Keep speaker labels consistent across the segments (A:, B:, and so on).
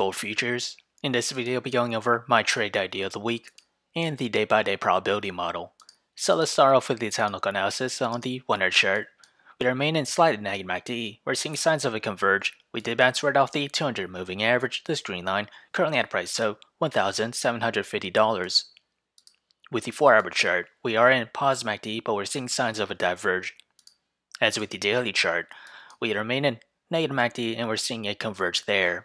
A: gold futures. In this video I'll be going over my trade idea of the week and the day-by-day -day probability model. So let's start off with the technical analysis on the 100 chart. We remain in slight nagging MACD, we're seeing signs of a converge. We did bounce right off the 200 moving average, this green line, currently at a price of $1,750. With the 4 hour chart, we are in pause MACD but we're seeing signs of a diverge. As with the daily chart, we remain in negative MACD and we're seeing a converge there.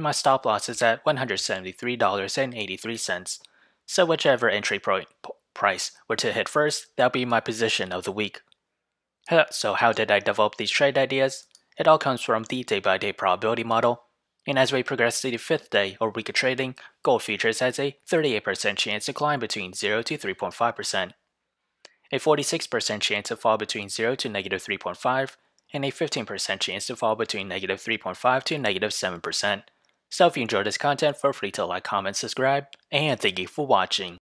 A: and my stop loss is at $173.83. So whichever entry point price were to hit first, that'll be my position of the week. So how did I develop these trade ideas? It all comes from the day-by-day -day probability model. And as we progress to the fifth day or week of trading, gold futures has a 38% chance to climb between 0 to 3.5%, a 46% chance to fall between 0 to negative 3.5, and a 15% chance to fall between negative 3.5 to negative 7%. So if you enjoyed this content, feel free to like, comment, subscribe, and thank you for watching.